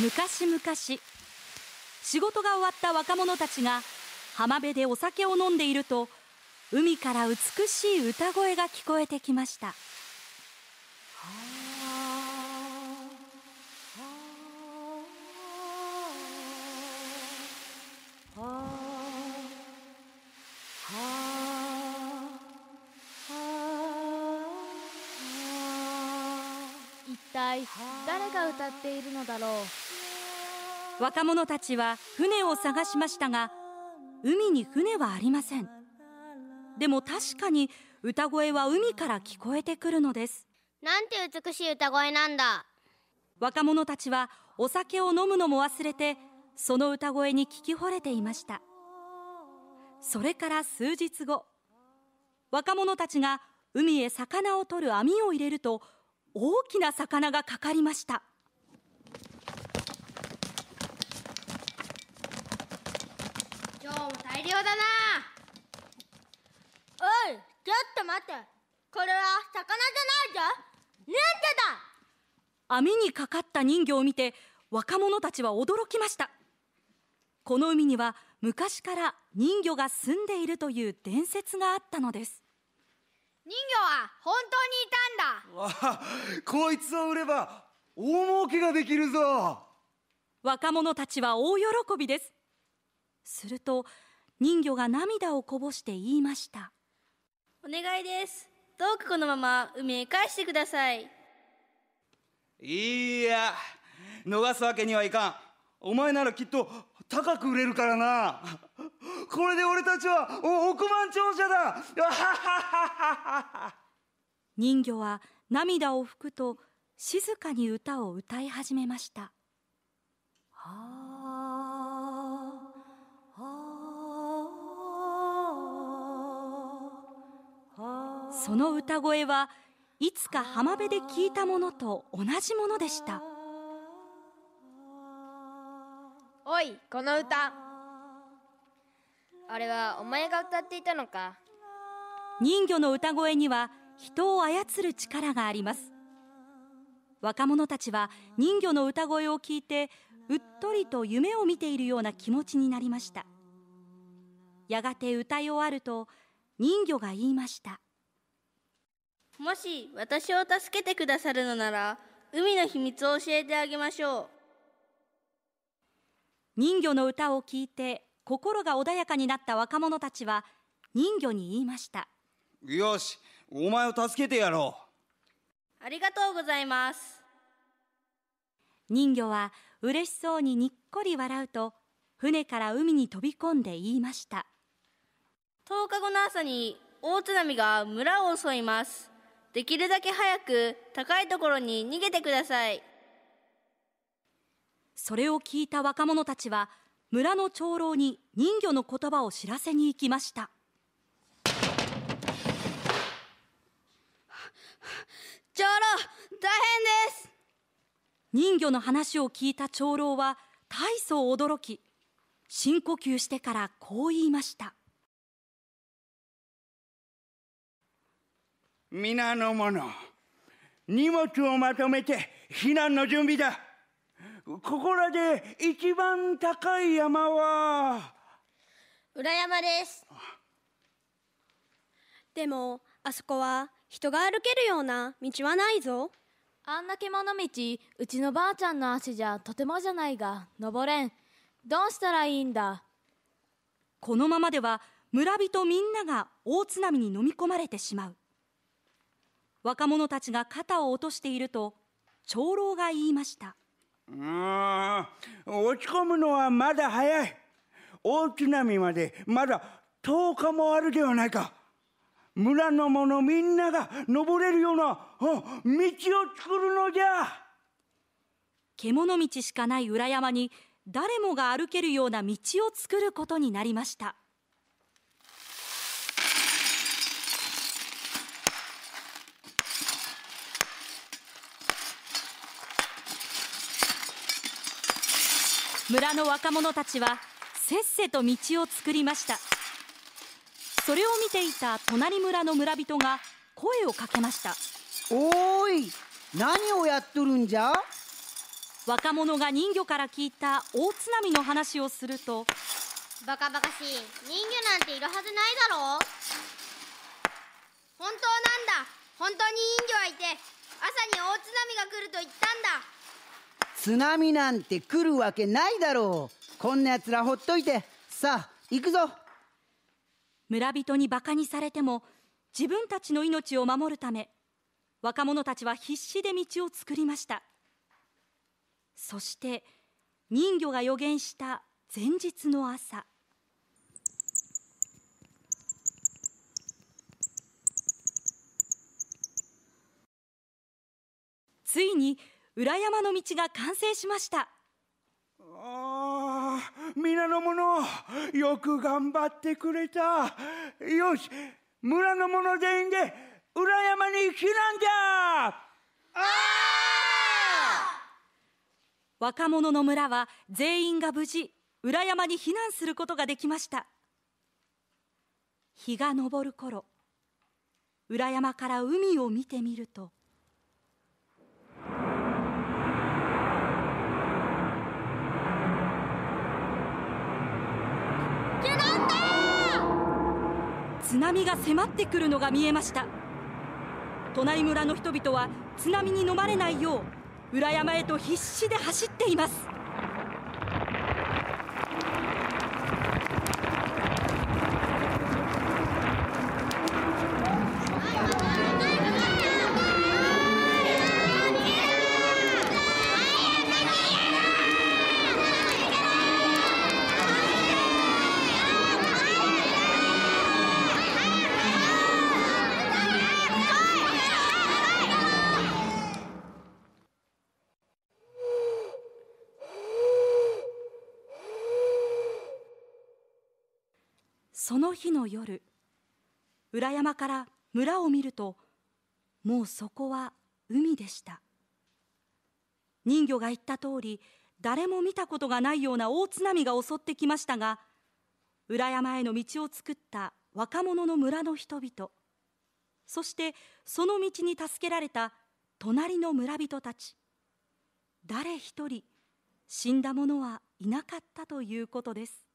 昔々仕事が終わった若者たちが浜辺でお酒を飲んでいると海から美しい歌声が聞こえてきました。体誰が歌っているのだろう若者たちは船を探しましたが海に船はありませんでも確かに歌声は海から聞こえてくるのですなんて美しい歌声なんだ若者たちはお酒を飲むのも忘れてその歌声に聞き惚れていましたそれから数日後若者たちが海へ魚を取る網を入れると大きな魚がかかりました今日も大量だなおいちょっと待ってこれは魚じゃないぞ忍者だ網にかかった人魚を見て若者たちは驚きましたこの海には昔から人魚が住んでいるという伝説があったのです人魚は本当にいたんだわあこいつを売れば大儲けができるぞ若者たちは大喜びですすると人魚が涙をこぼして言いましたお願いですどうかこのまま海へ返してくださいいや逃すわけにはいかんお前ならきっと高く売れるからなこれで俺たちは億万長者だ 人魚は涙を拭くと静かに歌を歌い始めましたその歌声はいつか浜辺で聞いたものと同じものでしたおいこの歌あれはお前が歌っていたのか人魚の歌声には人を操る力があります若者たちは人魚の歌声を聞いてうっとりと夢を見ているような気持ちになりましたやがて歌い終わると人魚が言いましたもし私を助けてくださるのなら海の秘密を教えてあげましょう人魚の歌を聞いて心が穏やかになった若者たちは人魚に言いましたよしお前を助けてやろうありがとうございます人魚は嬉しそうににっこり笑うと船から海に飛び込んで言いました10日後の朝に大津波が村を襲いますできるだけ早く高いところに逃げてくださいそれを聞いた若者たちは村の長老に人魚の言葉を知らせに行きました長老大変です人魚の話を聞いた長老は大層驚き深呼吸してからこう言いました皆の者荷物をまとめて避難の準備だここらで一番高い山は裏山ですでもあそこは人が歩けるような道はないぞあんな獣道うちのばあちゃんの足じゃとてもじゃないが登れんどうしたらいいんだこのままでは村人みんなが大津波に飲み込まれてしまう若者たちが肩を落としていると長老が言いました落ち込むのはまだ早い大津波までまだ10日もあるではないか村の者みんなが登れるような道を作るのじゃ獣道しかない裏山に誰もが歩けるような道を作ることになりました村の若者たちはせっせと道を作りましたそれを見ていた隣村の村人が声をかけましたおーい何をやっとるんじゃ若者が人魚から聞いた大津波の話をするとバカバカしい人魚なんているはずないだろう本当なんだ本当に人魚はいて朝に大津波が来ると言ったんだ津波なんて来るわけないだろうこんなやつらほっといてさあ行くぞ村人にバカにされても自分たちの命を守るため若者たちは必死で道を作りましたそして人魚が予言した前日の朝ついに裏山の道が完成しましたああ皆の者よく頑張ってくれたよし村の者全員で裏山に避難じだ若者の村は全員が無事裏山に避難することができました日が昇る頃裏山から海を見てみると「津波が迫ってくるのが見えました隣村の人々は津波に飲まれないよう裏山へと必死で走っていますその日の夜裏山から村を見るともうそこは海でした人魚が言った通り誰も見たことがないような大津波が襲ってきましたが裏山への道を作った若者の村の人々そしてその道に助けられた隣の村人たち誰一人死んだ者はいなかったということです